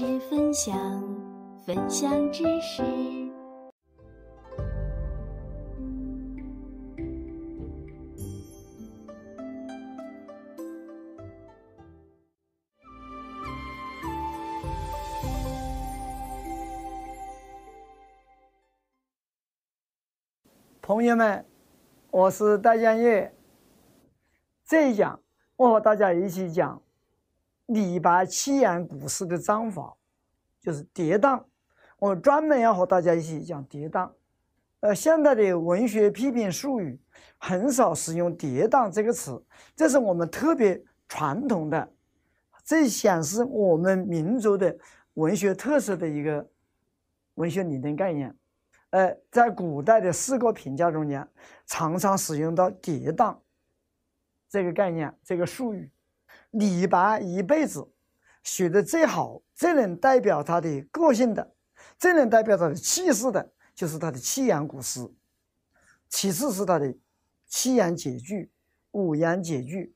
是分享，分享知识。朋友们，我是戴江月，这一讲，我和大家一起讲。李白七言古诗的章法，就是跌宕。我专门要和大家一起讲跌宕。呃，现代的文学批评术语很少使用“跌宕”这个词，这是我们特别传统的，最显示我们民族的文学特色的一个文学理论概念。呃，在古代的诗歌评价中间，常常使用到“跌宕”这个概念、这个术语。李白一辈子写的最好、最能代表他的个性的、最能代表他的气势的，就是他的七言古诗。其次是他的七言绝句、五言绝句，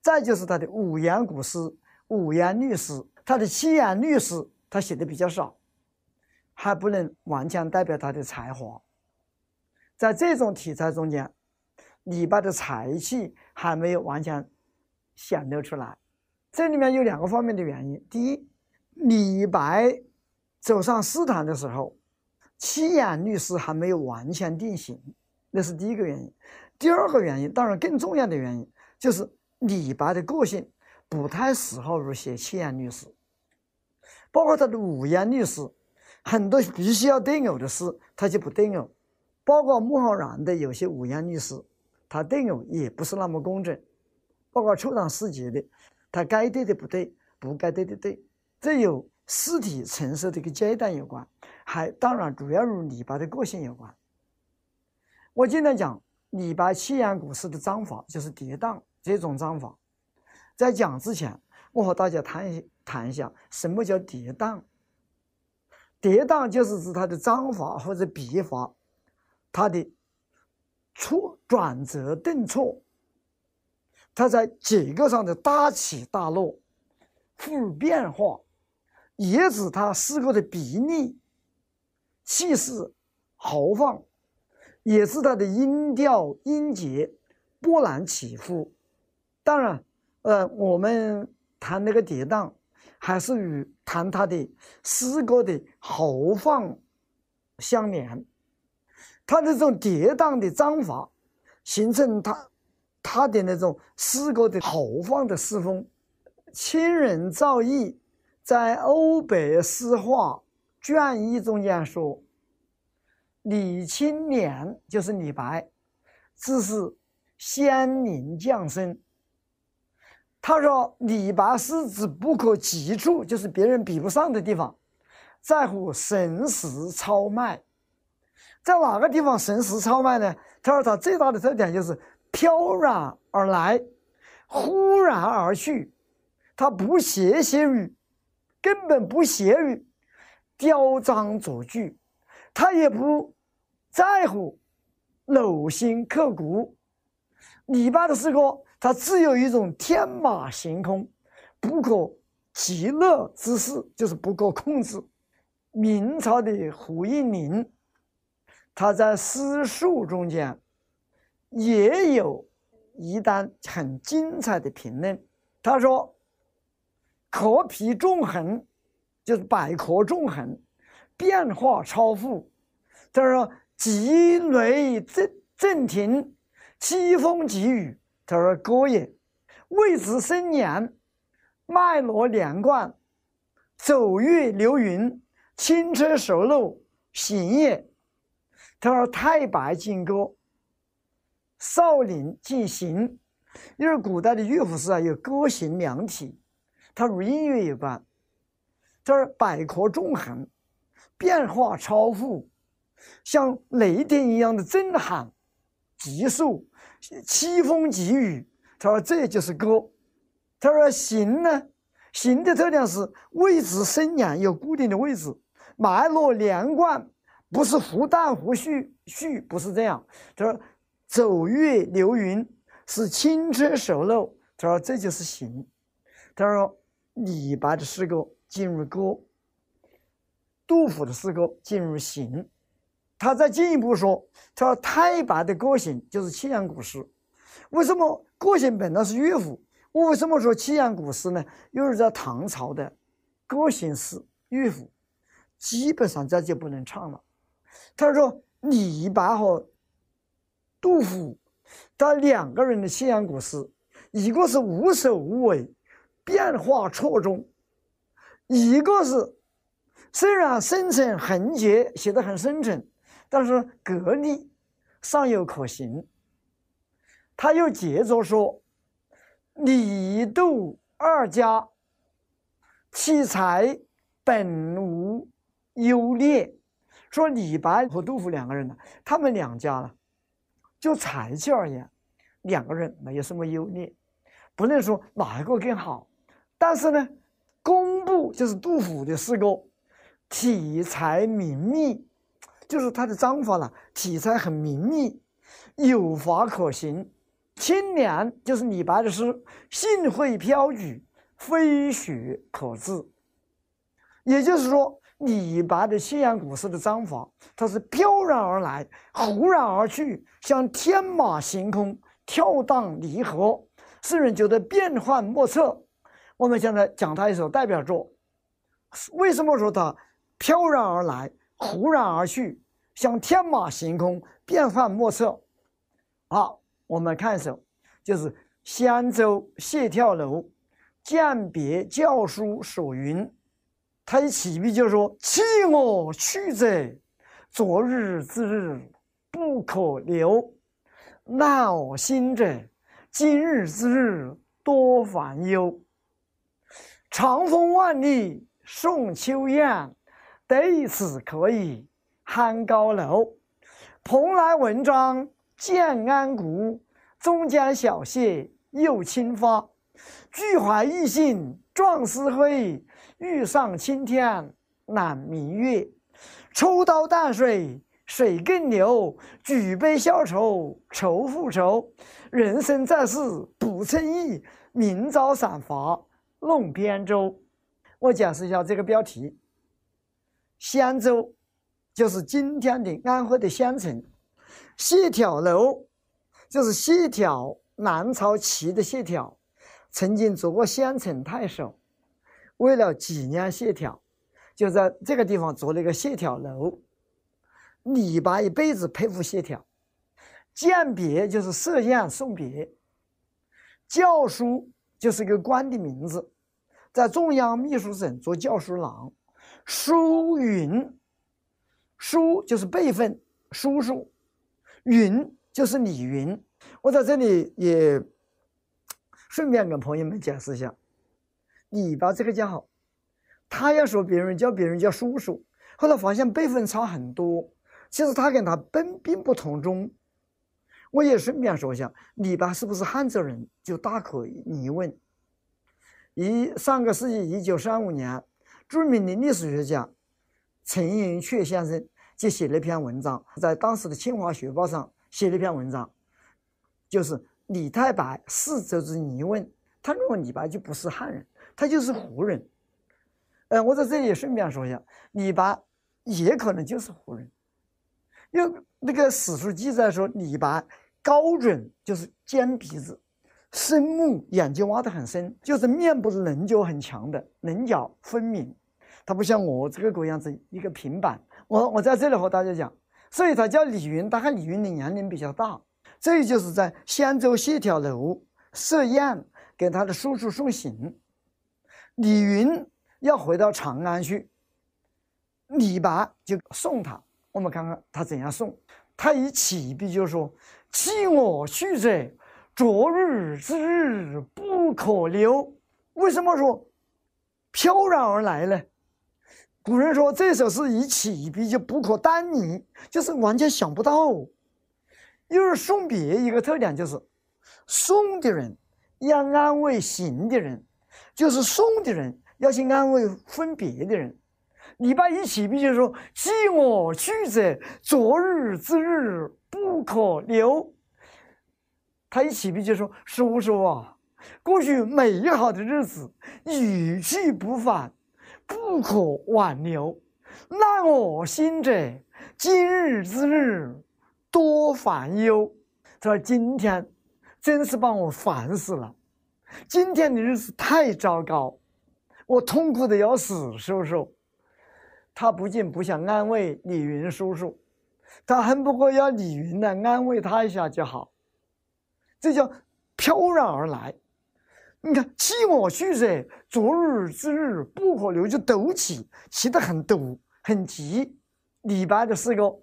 再就是他的五言古诗、五言律诗。他的七言律诗他写的比较少，还不能完全代表他的才华。在这种题材中间，李白的才气还没有完全。显露出来，这里面有两个方面的原因。第一，李白走上诗坛的时候，七言律诗还没有完全定型，那是第一个原因。第二个原因，当然更重要的原因，就是李白的个性不太适合于写七言律诗，包括他的五言律诗，很多必须要对偶的诗，他就不对偶。包括孟浩然的有些五言律诗，他对偶也不是那么工整。包括触长失节的，他该对的不对，不该对的对，这有尸体成熟的一个阶段有关，还当然主要与李白的个性有关。我经常讲李白七言古诗的章法就是跌宕这种章法，在讲之前，我和大家谈一谈一下什么叫跌宕。跌宕就是指他的章法或者笔法，他的错转折顿挫。它在结构上的大起大落、富变化，也指它诗歌的比例、气势豪放，也是它的音调、音节波澜起伏。当然，呃，我们谈那个跌宕，还是与谈它的诗歌的豪放相连。它这种跌宕的章法，形成它。他的那种诗歌的豪放的诗风，亲人造诣，在《欧北诗话》卷一中间说，李青莲就是李白，自是仙灵降生。他说李白是指不可及处，就是别人比不上的地方，在乎神识超迈。在哪个地方神识超迈呢？他说他最大的特点就是。飘然而来，忽然而去，他不屑屑于，根本不屑于雕章琢句，他也不在乎镂心刻骨。李白的诗歌，他自有一种天马行空、不可极乐之势，就是不可控制。明朝的胡应麟，他在《诗薮》中间。也有一段很精彩的评论，他说：“壳皮纵横，就是百壳纵横，变化超乎。”他说：“急雷震震霆，凄风急雨。”他说：“歌也，未置生年，脉络连贯，走月流云，轻车熟路，行也。”他说：“太白金戈。少林进行，因为古代的乐府诗啊有歌行两体，它与音乐有关。他说：“百科纵横，变化超乎，像雷电一样的震撼，急速，凄风急雨。”他说：“这就是歌。”他说：“行呢，行的特点是位置森严，有固定的位置，脉络连贯，不是忽断忽续，续不是这样。”他说。走月流云是轻车熟路，他说这就是行。他说李白的诗歌进入歌，杜甫的诗歌进入行。他再进一步说，他说太白的歌行就是七言古诗。为什么歌行本来是乐府？我为什么说七言古诗呢？又是在唐朝的歌行诗、乐府基本上这就不能唱了。他说李白和。杜甫，他两个人的西洋古诗，一个是无首无尾，变化错综；一个是虽然深沉横结写得很深沉，但是格力尚有可行。他又接着说：“李杜二家，其才本无优劣。”说李白和杜甫两个人呢，他们两家呢，就才气而言，两个人没有什么优劣，不能说哪一个更好。但是呢，工部就是杜甫的诗歌，体裁明密，就是他的章法呢，体裁很明密，有法可行。清凉就是李白的诗，信会飘举，飞雪可至。也就是说。李白的西洋古诗的章法，它是飘然而来，忽然而去，像天马行空，跳荡离合，诗人觉得变幻莫测。我们现在讲他一首代表作，为什么说他飘然而来，忽然而去，像天马行空，变幻莫测？好，我们看一首，就是《宣州谢眺楼饯别校书所云》。他一起笔就说：“弃我去者，昨日之日不可留；，闹心者，今日之日多烦忧。长风万里送秋雁，对此可以酣高楼。蓬莱文章建安骨，中间小谢又清发。俱怀逸兴壮思飞。”欲上青天揽明月，抽刀断水水更流，举杯消愁愁复愁。人生在世不称意，明朝散发弄扁舟。我解释一下这个标题：襄州，就是今天的安徽的襄城；谢眺楼，就是谢眺，南朝齐的谢眺，曾经做过襄城太守。为了纪念谢眺，就在这个地方做了一个谢眺楼。李白一辈子佩服谢眺。鉴别就是设宴送别。教书就是个官的名字，在中央秘书省做教书郎。书云，书就是辈分，叔叔，云就是李云。我在这里也顺便跟朋友们解释一下。李白这个叫好，他要说别人叫别人叫叔叔。后来发现辈分差很多，其实他跟他本并不同宗。我也顺便说一下，李白是不是汉族人，就大可疑问。一上个世纪一九三五年，著名的历史学家陈寅恪先生就写了一篇文章，在当时的《清华学报》上写了一篇文章，就是《李太白四族之疑问》，他认为李白就不是汉人。他就是胡人，呃，我在这里也顺便说一下，李白也可能就是胡人，因为那个史书记载说，李白高准就是尖鼻子，深目眼睛挖得很深，就是面部棱角很强的棱角分明，他不像我这个鬼样子一个平板。我我在这里和大家讲，所以他叫李云，大概李云的年龄比较大，这就是在襄州谢跳楼设宴给他的叔叔送行。李云要回到长安去，李白就送他。我们看看他怎样送。他一起笔就说：“弃我去者，昨日之日不可留。”为什么说飘然而来呢？古人说这首诗一起笔就不可单逆，就是完全想不到。因为送别一个特点，就是送的人要安慰行的人。就是送的人要去安慰分别的人，礼拜一起笔就说：“既我去者，昨日之日不可留。”他一起笔就说：“叔叔啊，过去美好的日子一去不返，不可挽留。难我心者今日之日多烦忧。”他说：“今天真是把我烦死了。”今天的日子太糟糕，我痛苦的要死，是不是？他不仅不想安慰李云叔叔，他恨不过要李云来安慰他一下就好。这叫飘然而来。你看，弃我去者，昨日之日不可留，就抖起，起得很陡，很急。李白的诗歌，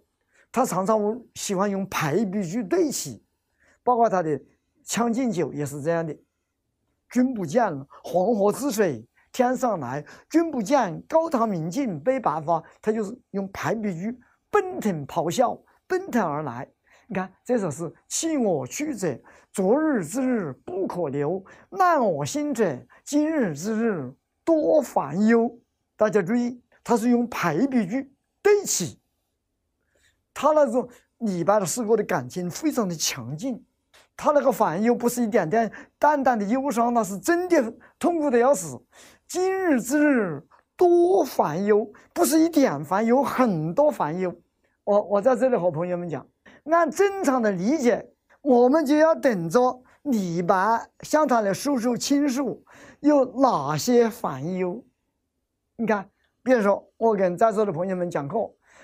他常常喜欢用排比句对起，包括他的《将进酒》也是这样的。君不见黄河之水天上来。君不见，高堂明镜悲白发。他就是用排比句，奔腾咆哮，奔腾而来。你看这首是弃我去者，昨日之日不可留；乱我心者，今日之日多烦忧。大家注意，他是用排比句对起，他那种李白的诗歌的感情非常的强劲。他那个烦忧不是一点点淡淡的忧伤，那是真的痛苦的要死。今日之日多烦忧，不是一点烦忧，很多烦忧。我我在这里和朋友们讲，按正常的理解，我们就要等着李白向他来诉说倾诉有哪些烦忧。你看，比如说，我跟在座的朋友们讲课，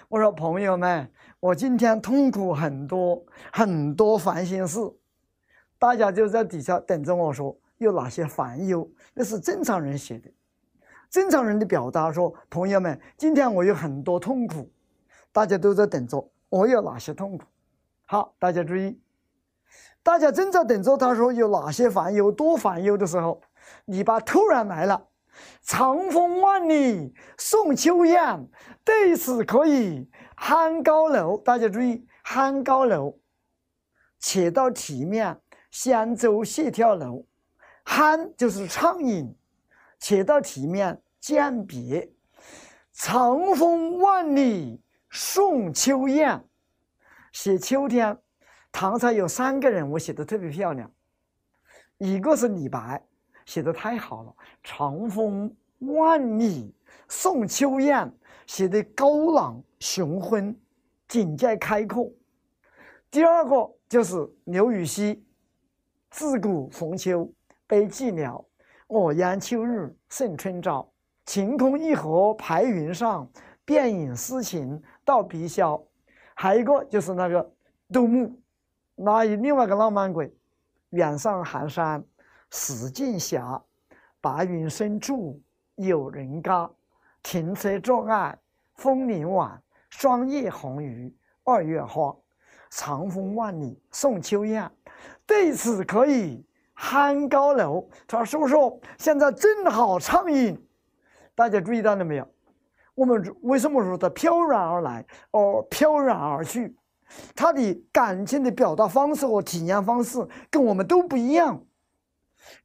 我说朋友们，我今天痛苦很多，很多烦心事。大家就在底下等着我说有哪些烦忧，那是正常人写的，正常人的表达说，朋友们，今天我有很多痛苦，大家都在等着我有哪些痛苦。好，大家注意，大家正在等着他说有哪些烦忧，多烦忧的时候，李白突然来了，长风万里送秋雁，对此可以酣高楼。大家注意，酣高楼，且到体面。仙舟谢跳楼，酣就是畅饮，且到体面鉴别。长风万里送秋雁，写秋天。唐朝有三个人，我写得特别漂亮。一个是李白，写得太好了。长风万里送秋雁，写得高朗雄浑，境界开阔。第二个就是刘禹锡。自古逢秋悲寂寥，我言秋日胜春朝。晴空一鹤排云上，便引诗情到碧霄。还一个就是那个杜牧，那另外一个浪漫鬼。远上寒山石径斜，白云深处有人家。停车坐爱枫林晚，霜叶红于二月花。长风万里送秋雁。对此可以酣高楼，他说说现在正好畅饮。大家注意到了没有？我们为什么说它飘然而来，而飘然而去？他的感情的表达方式和体验方式跟我们都不一样。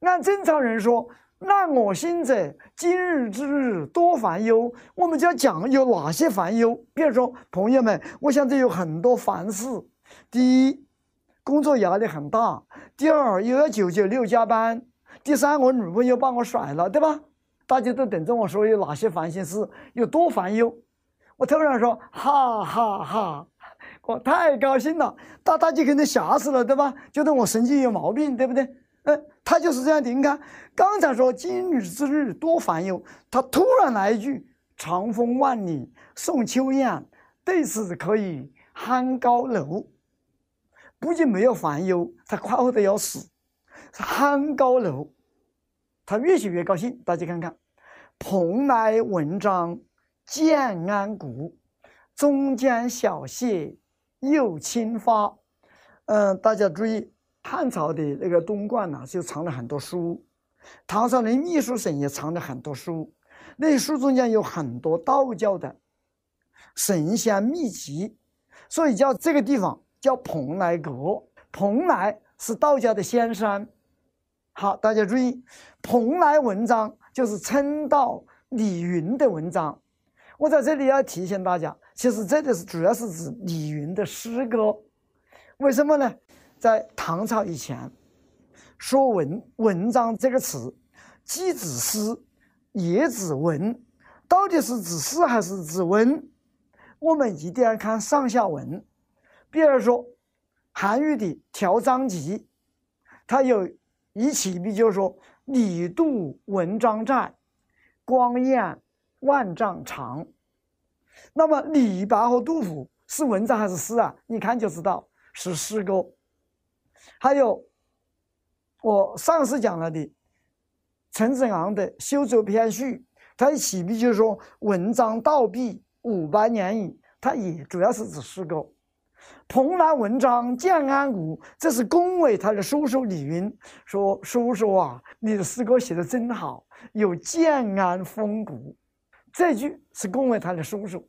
按正常人说，那我心者，今日之日多烦忧。我们就要讲有哪些烦忧。比如说，朋友们，我现在有很多烦事。第一。工作压力很大，第二又要九九六加班，第三我女朋友把我甩了，对吧？大家都等着我说有哪些烦心事，有多烦忧。我突然说哈哈哈，我太高兴了，大大家可能吓死了，对吧？觉得我神经有毛病，对不对？哎，他就是这样你看刚才说今日之日多烦忧，他突然来一句长风万里送秋雁，对此可以酣高楼。不仅没有烦忧，他快活的要死。汉高楼，他越写越高兴。大家看看，蓬莱文章建安骨，中间小谢又清发。嗯，大家注意，汉朝的那个东观呐，就藏了很多书；唐朝的秘书省也藏了很多书。那书中间有很多道教的神仙秘籍，所以叫这个地方。叫蓬莱阁，蓬莱是道家的仙山。好，大家注意，蓬莱文章就是称道李云的文章。我在这里要提醒大家，其实这里主要是指李云的诗歌。为什么呢？在唐朝以前，说文文章这个词，既指诗，也指文。到底是指诗还是指文？我们一定要看上下文。比如说，韩愈的《调章集》，他有一起笔，就是说“李杜文章在，光焰万丈长”。那么李白和杜甫是文章还是诗啊？一看就知道是诗歌。还有，我上次讲了的，陈子昂的《修竹篇序》，他一起笔就是说“文章倒壁五百年矣”，他也主要是指诗歌。蓬莱文章建安骨，这是恭维他的叔叔李云，说叔叔啊，你的诗歌写的真好，有建安风骨。这句是恭维他的叔叔。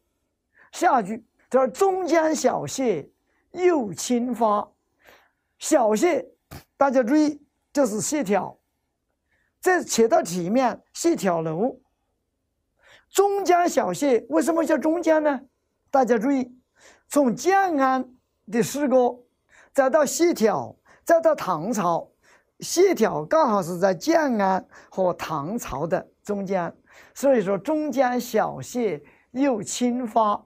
下句叫中间小谢又清发，小谢，大家注意，这是谢眺，这写到体面，谢朓楼。中间小谢为什么叫中间呢？大家注意。从建安的诗歌，再到谢朓，再到唐朝，谢朓刚好是在建安和唐朝的中间，所以说中间小谢又清发，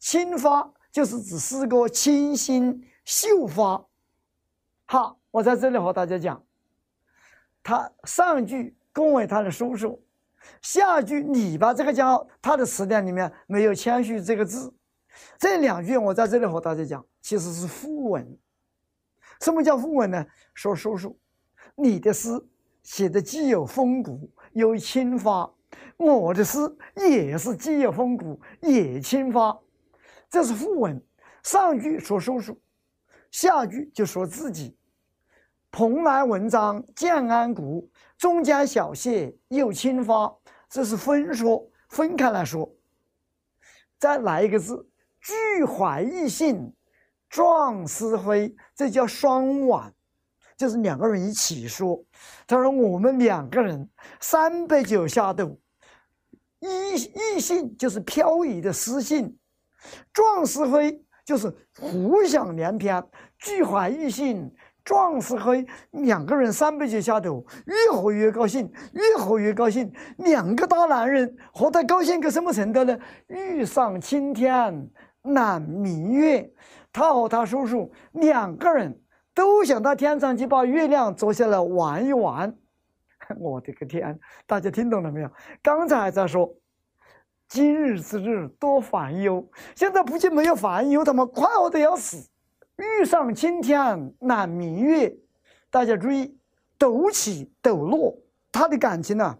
清发就是指诗歌清新秀发。好，我在这里和大家讲，他上句恭维他的叔叔，下句你把这个家伙，他的词典里面没有谦虚这个字。这两句我在这里和大家讲，其实是互文。什么叫互文呢？说叔叔，你的诗写的既有风骨又清发，我的诗也是既有风骨也清发，这是互文。上句说叔叔，下句就说自己。蓬莱文章建安骨，中间小谢又清发，这是分说，分开来说。再来一个字。俱怀逸兴，壮思飞。这叫双婉，就是两个人一起说。他说：“我们两个人，三杯酒下肚，一逸兴就是飘逸的诗性，壮思飞就是胡想连篇。俱怀逸兴，壮思飞，两个人三杯酒下肚，越喝越高兴，越喝越高兴。两个大男人喝得高兴个什么程度呢？欲上青天。”揽明月，他和他叔叔两个人都想到天上去把月亮捉下来玩一玩。我的个天，大家听懂了没有？刚才还在说今日之日多烦忧，现在不仅没有烦忧，他们快活的要死。欲上青天揽明月，大家注意，抖起抖落，他的感情呢？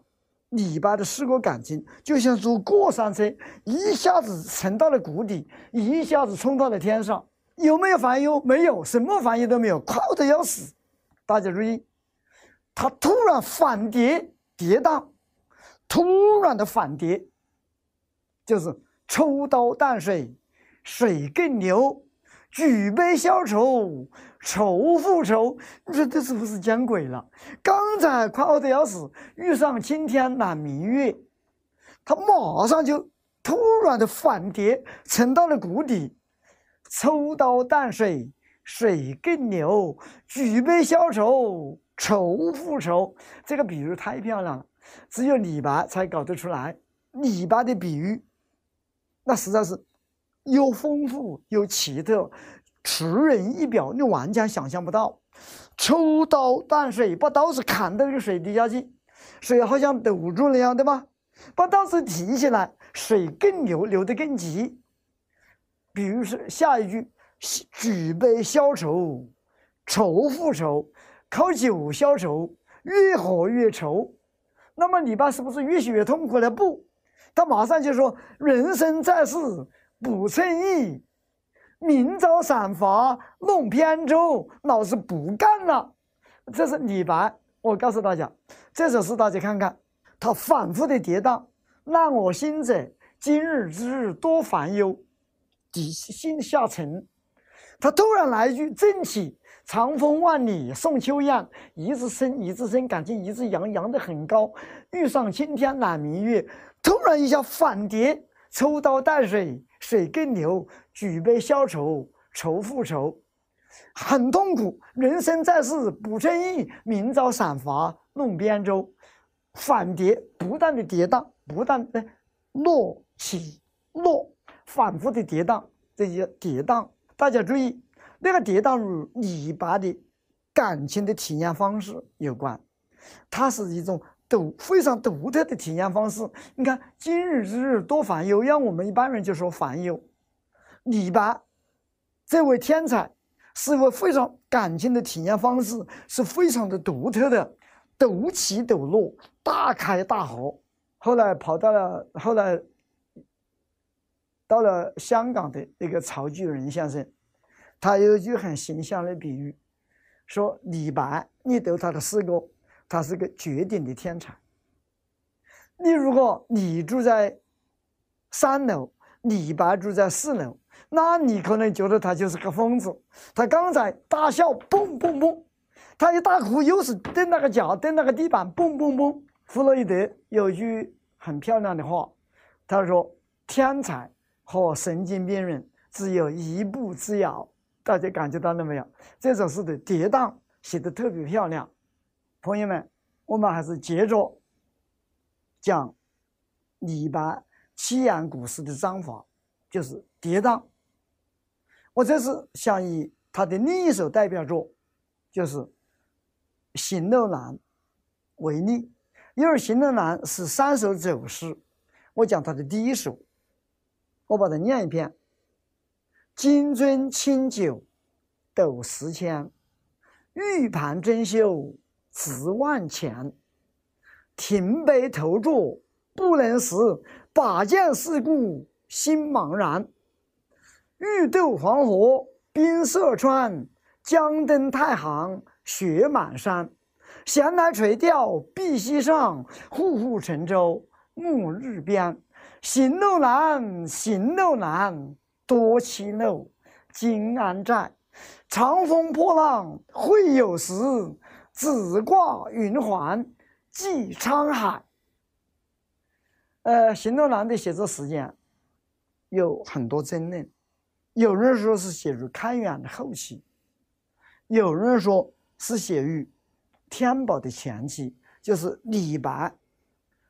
李白的诗歌感情就像坐过山车，一下子沉到了谷底，一下子冲到了天上，有没有反忧？没有什么反忧都没有，快的要死。大家注意，他突然反跌跌宕，突然的反跌，就是抽刀断水，水更流。举杯消愁，愁复愁，你说这是不是见鬼了？刚才快饿得要死，遇上青天揽明月，他马上就突然的反跌，沉到了谷底。抽刀断水，水更流。举杯消愁，愁复愁。这个比喻太漂亮了，只有李白才搞得出来。李白的比喻，那实在是。又丰富又奇特，出人意表，你完全想象不到。抽刀断水，把刀子砍到那个水底下去，水好像堵住了一样，对吧？把刀子提起来，水更流，流得更急。比如说下一句，举杯消愁，愁复愁，靠酒消愁，越喝越愁。那么你爸是不是越写越痛苦了？不，他马上就说：人生在世。补称意，明朝赏花弄扁舟，老子不干了。这是李白，我告诉大家这首诗，大家看看，他反复的跌宕。让我心者，今日之日多烦忧，底心下沉。他突然来一句正起，长风万里送秋雁，一字升，一字升，感情一字扬扬的很高。欲上青天揽明月，突然一下反跌，抽刀断水。水更流，举杯消愁愁复愁，很痛苦。人生在世不称意，明朝散发弄扁舟。反跌不断的跌宕，不断的落起落，反复的跌宕，这些跌宕。大家注意，那个跌宕与李白的感情的体验方式有关，它是一种。独非常独特的体验方式，你看“今日之日多烦忧”，让我们一般人就说烦忧。李白这位天才，是一位非常感情的体验方式，是非常的独特的，斗起斗落，大开大合。后来跑到了后来到了香港的那个曹继仁先生，他有一句很形象的比喻，说李白，你读他的诗歌。他是个绝顶的天才。你如果你住在三楼，李白住在四楼，那你可能觉得他就是个疯子。他刚才大笑，蹦蹦蹦；他一大哭，又是蹬那个脚，蹬那个地板，蹦蹦蹦。弗洛伊德有句很漂亮的话，他说：“天才和神经病人只有一步之遥。”大家感觉到了没有？这首诗的跌宕写的特别漂亮。朋友们，我们还是接着讲李白七言古诗的章法，就是跌宕。我这次想以他的另一首代表作，就是《行路难》为例，因为《行路难》是三首走诗，我讲他的第一首，我把它念一遍：金樽清酒斗十千，玉盘珍羞。十万钱，停杯投箸不能食，拔剑四顾心茫然。欲渡黄河冰塞川，将登太行雪满山。闲来垂钓碧溪上，忽复乘舟梦日边。行路难，行路难，多歧路，今安在？长风破浪会有时。子挂云环，济沧海。呃，行路难的写作时间有很多争论，有人说是写于开元后期，有人说是写于天宝的前期，就是李白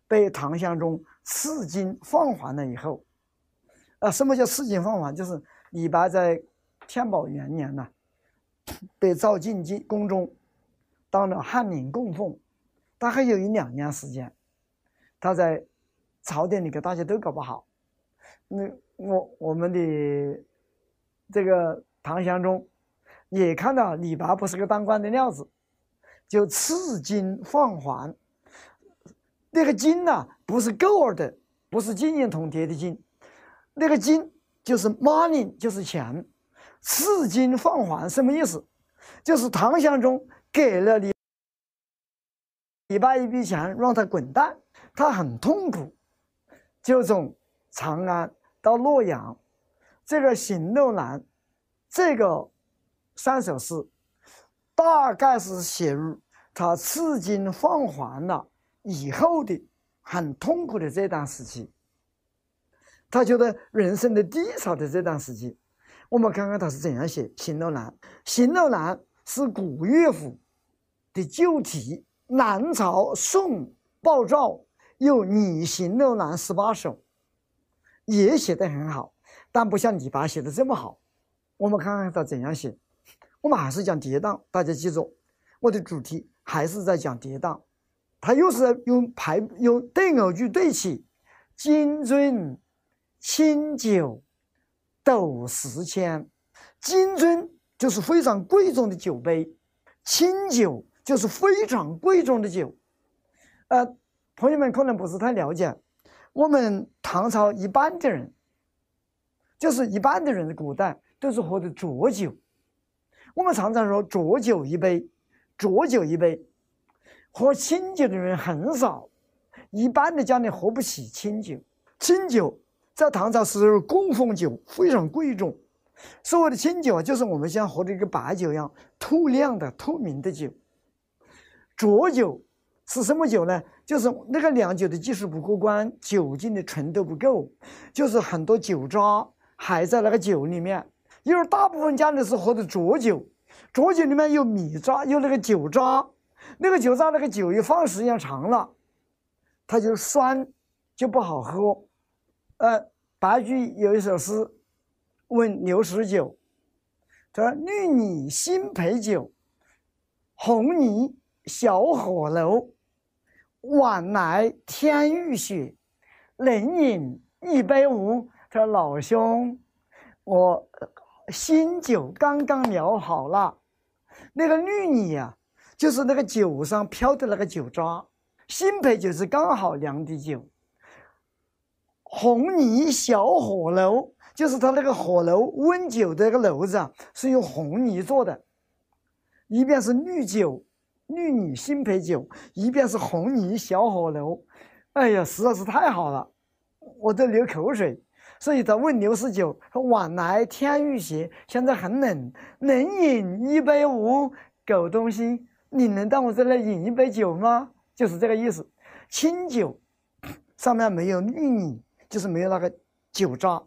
被唐玄宗赐金放还了以后。啊，什么叫赐金放还？就是李白在天宝元年呢，被召进进宫中。当了翰林供奉，大概有一两年时间，他在朝廷里给大家都搞不好。那我我们的这个唐玄宗也看到李白不是个当官的料子，就赐金放还。那个金呢，不是 gold，不是金银铜铁的金，那个金就是 money，就是钱。赐金放还什么意思？就是唐玄宗。给了你，你把一笔钱让他滚蛋，他很痛苦，就从长安到洛阳，这个《行路难》，这个三首诗，大概是写于他赐金放还了以后的很痛苦的这段时期。他觉得人生的低潮的这段时期，我们看看他是怎样写《行路难》。《行路难》是古乐府。的旧题，南朝宋鲍照又拟行路南十八首，也写得很好，但不像李白写的这么好。我们看看他怎样写。我们还是讲跌宕，大家记住，我的主题还是在讲跌宕。他又是用排用对偶句对起，金樽清酒斗十千。金樽就是非常贵重的酒杯，清酒。就是非常贵重的酒，呃，朋友们可能不是太了解，我们唐朝一般的人，就是一般的人的古代都是喝的浊酒，我们常常说浊酒一杯，浊酒一杯，喝清酒的人很少，一般的家里喝不起清酒，清酒在唐朝是供奉酒，非常贵重，所谓的清酒啊，就是我们像喝的一个白酒一样透亮的、透明的酒。浊酒是什么酒呢？就是那个酿酒的技术不过关，酒精的纯度不够，就是很多酒渣还在那个酒里面。因为大部分家里是喝的浊酒，浊酒里面有米渣，有那个酒渣，那个酒渣那个酒一放时间长了，它就酸，就不好喝。呃，白居有一首诗，问刘十九，他说绿泥新醅酒，红泥。小火炉，晚来天欲雪，冷饮一杯无？他说：“老兄，我新酒刚刚酿好了。那个绿泥呀，就是那个酒上飘的那个酒渣。新醅酒是刚好酿的酒。红泥小火炉，就是他那个火炉温酒的那个炉子啊，是用红泥做的。一边是绿酒。”绿蚁新醅酒，一边是红泥小火炉，哎呀，实在是太好了，我都流口水。所以他问刘十九：“晚来天欲雪，现在很冷，能饮一杯无？”狗东西，你能到我这来饮一杯酒吗？就是这个意思。清酒上面没有绿女，就是没有那个酒渣。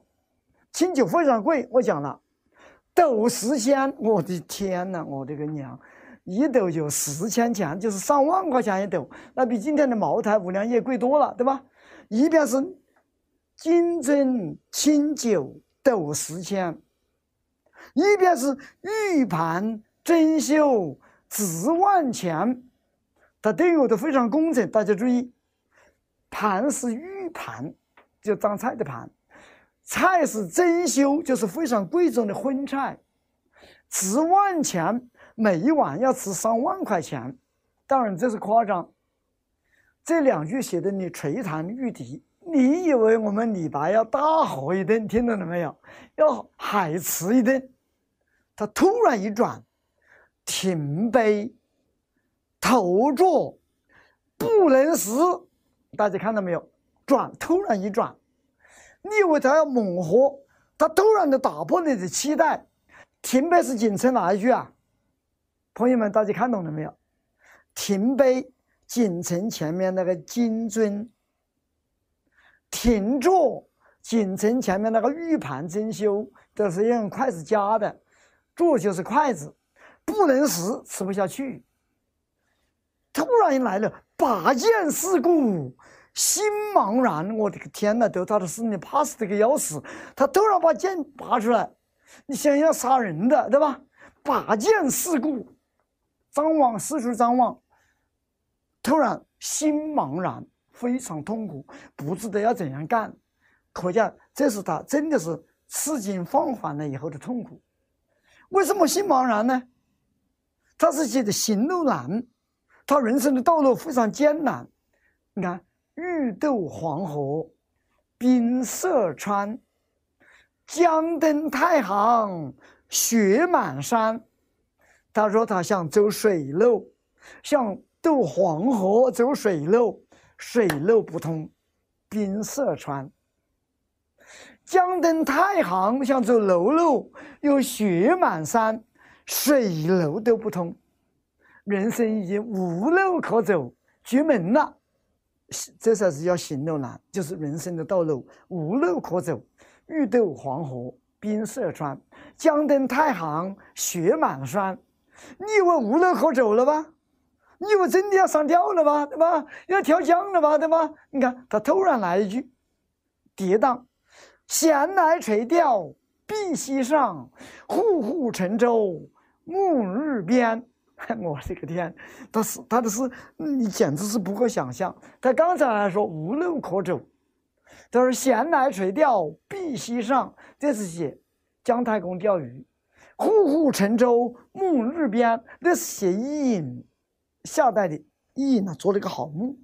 清酒非常贵，我讲了，斗十香，我的天呐，我的个娘。一斗就十千钱，就是上万块钱一斗，那比今天的茅台五粮液贵多了，对吧？一边是金樽清酒斗十千，一边是玉盘珍馐值万钱，它对我都非常工整。大家注意，盘是玉盘，就装菜的盘；菜是珍馐，就是非常贵重的荤菜，值万钱。每一碗要吃三万块钱，当然这是夸张。这两句写的你垂涎欲滴，你以为我们李白要大喝一顿，听懂了没有？要海吃一顿。他突然一转，停杯，投箸，不能食。大家看到没有？转，突然一转。你以为他要猛喝，他突然的打破你的期待。停杯是简称哪一句啊？朋友们，大家看懂了没有？停杯锦城前面那个金樽，停坐，锦城前面那个玉盘珍馐都是用筷子夹的，箸就是筷子，不能食，吃不下去。突然来了，拔剑四顾，心茫然。我的个天呐，得他的是你怕死的个要死。他突然把剑拔出来，你想要杀人的，对吧？拔剑四顾。张望，四处张望。突然心茫然，非常痛苦，不知道要怎样干。可见这是他真的是事情放缓了以后的痛苦。为什么心茫然呢？他是觉得行路难，他人生的道路非常艰难。你看，欲渡黄河，冰塞川；，将登太行，雪满山。他说：“他想走水路，想渡黄河走水路，水路不通，冰塞川；江登太行想走陆路，又雪满山，水路都不通，人生已经无路可走，绝门了。这才是叫行路难，就是人生的道路无路可走。欲渡黄河，冰塞川；江登太行，雪满山。”你以为无路可走了吗？你以为真的要上吊了吗？对吧？要跳江了吗？对吧？你看他突然来一句：“，跌宕，闲来垂钓碧溪上，户户乘舟，暮日边。”我这个天，他是他的诗，你简直是不可想象。他刚才还说无路可走，他说闲来垂钓碧溪上，这是写姜太公钓鱼。户户乘舟，梦日边。那是写伊尹，夏代的伊尹呢，做了一个好梦，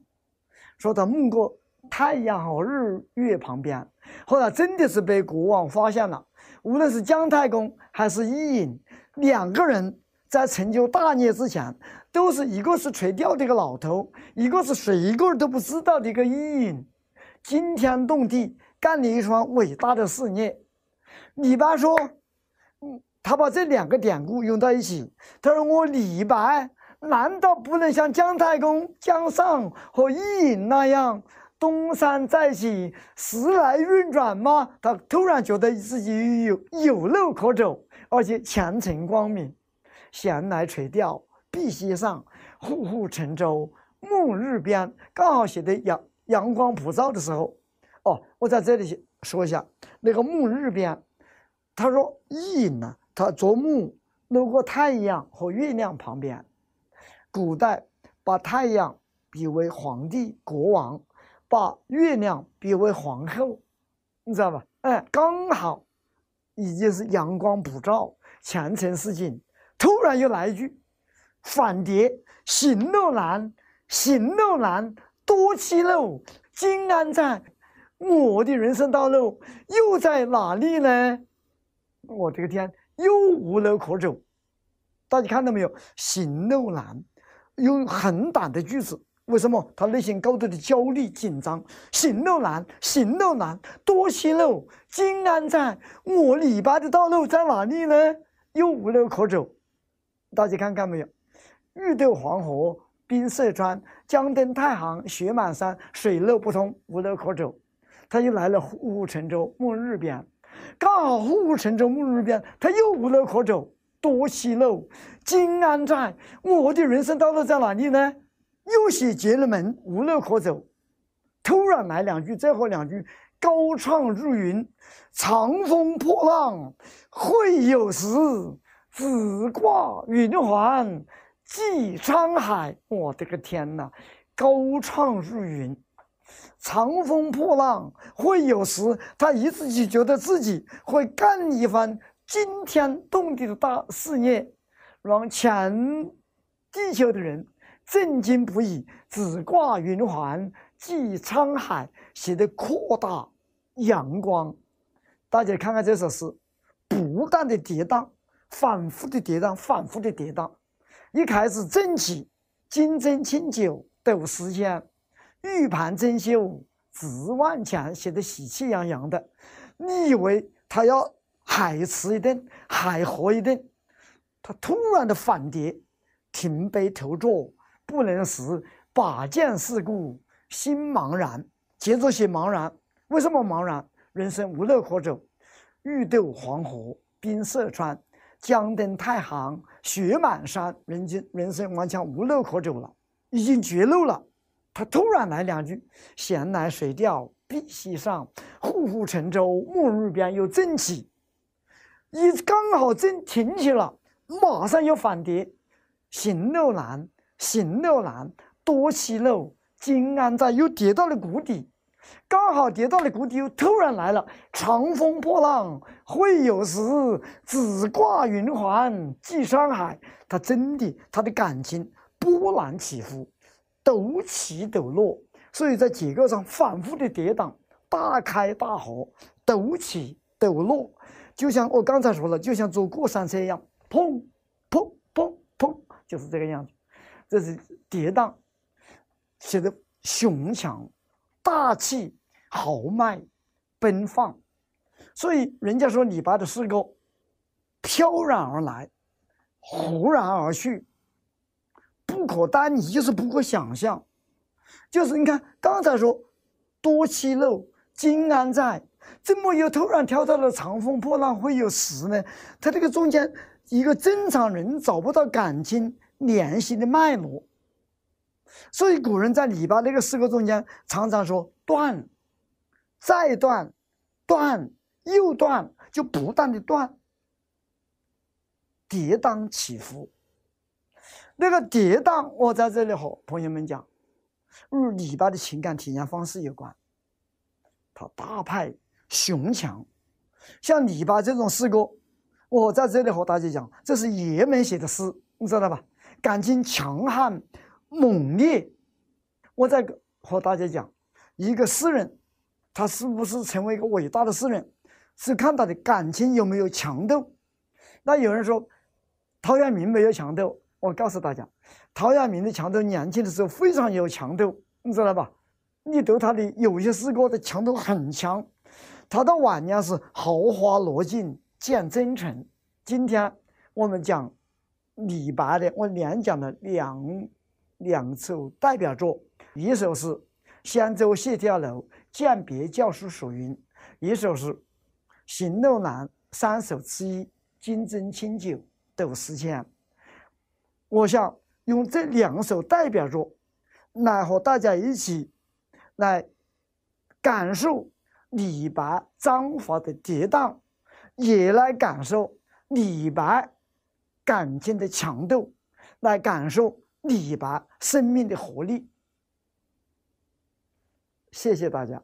说他梦过太阳和日月旁边。后来真的是被国王发现了。无论是姜太公还是伊尹，两个人在成就大业之前，都是一个是垂钓的一个老头，一个是谁一个都不知道的一个伊尹，惊天动地干了一桩伟大的事业。李白说。他把这两个典故用到一起，他说：“我李白难道不能像姜太公、姜尚和伊尹那样东山再起、时来运转吗？”他突然觉得自己有有路可走，而且前程光明。闲来垂钓碧溪上，忽户乘舟梦日边。刚好写的阳阳光普照的时候。哦，我在这里说一下那个梦日边，他说伊尹呢？他啄木路过太阳和月亮旁边，古代把太阳比为皇帝国王，把月亮比为皇后，你知道吧？哎，刚好已经是阳光普照，前程似锦，突然又来一句反叠，行路难，行路难，多歧路，今安在？我的人生道路又在哪里呢？我的个天！又无路可走，大家看到没有？行路难，用很短的句子，为什么？他内心高度的焦虑紧张，行路难，行路难，多歧路，今安在？我李白的道路在哪里呢？又无路可走，大家看看没有？欲渡黄河冰塞川，将登太行雪满山，水路不通，无路可走，他又来了“护城乘舟日边”。大护城周目如边，他又无路可走，多歧路，今安在？我的人生道路在哪里呢？又写结了门，无路可走。突然来两句，最后两句，高唱入云，长风破浪会有时，直挂云帆济沧海。我的个天哪，高唱入云！长风破浪，会有时。他一自己觉得自己会干一番惊天动地的大事业，让全地球的人震惊不已。直挂云帆济沧海，写的扩大阳光。大家看看这首诗，不断的跌宕，反复的跌宕，反复的跌宕。一开始正起，金樽清酒斗十千。玉盘珍羞直万钱，写得喜气洋洋的。你以为他要海吃一顿，海喝一顿，他突然的反跌，停杯投箸不能食，拔剑四顾心茫然。接着写茫然，为什么茫然？人生无路可走。欲渡黄河冰塞川，将登太行雪满山。人间人生完全无路可走了，已经绝路了。他突然来两句“闲来垂钓碧溪上，忽复乘舟梦日边”，又振起；一刚好正挺起了，马上又反跌，“行路难，行路难，多歧路，今安在？”又跌到了谷底。刚好跌到了谷底，又突然来了“长风破浪会有时，直挂云帆济沧海”。他真的，他的感情波澜起伏。抖起抖落，所以在结构上反复的跌宕，大开大合，抖起抖落，就像我刚才说了，就像坐过山车一样，砰砰砰砰，就是这个样子。这是跌宕，写的雄强、大气、豪迈、奔放，所以人家说李白的诗歌飘然而来，忽然而去。不可单一，就是不可想象。就是你看刚才说多歧路，今安在？怎么又突然跳到了长风破浪会有时呢？他这个中间一个正常人找不到感情联系的脉络。所以古人在李白那个诗歌中间常常说断，再断，断又断，就不断的断，跌宕起伏。这个跌宕，我在这里和朋友们讲，与李白的情感体验方式有关。他大派雄强，像李白这种诗歌，我在这里和大家讲，这是爷们写的诗，你知道吧？感情强悍猛烈。我在和大家讲，一个诗人，他是不是成为一个伟大的诗人，是看他的感情有没有强度。那有人说，陶渊明没有强度。我告诉大家，陶渊明的强度年轻的时候非常有强度，你知道吧？你读他的有些诗歌的强度很强。他的晚年是豪华落尽见真诚。今天我们讲李白的，我连讲了两两首代表作，一首是《仙舟谢眺楼饯别教书属云》，一首是《行路难》，三首之一“金樽清酒斗十千”。我想用这两首代表作，来和大家一起来感受李白章法的跌宕，也来感受李白感情的强度，来感受李白生命的活力。谢谢大家。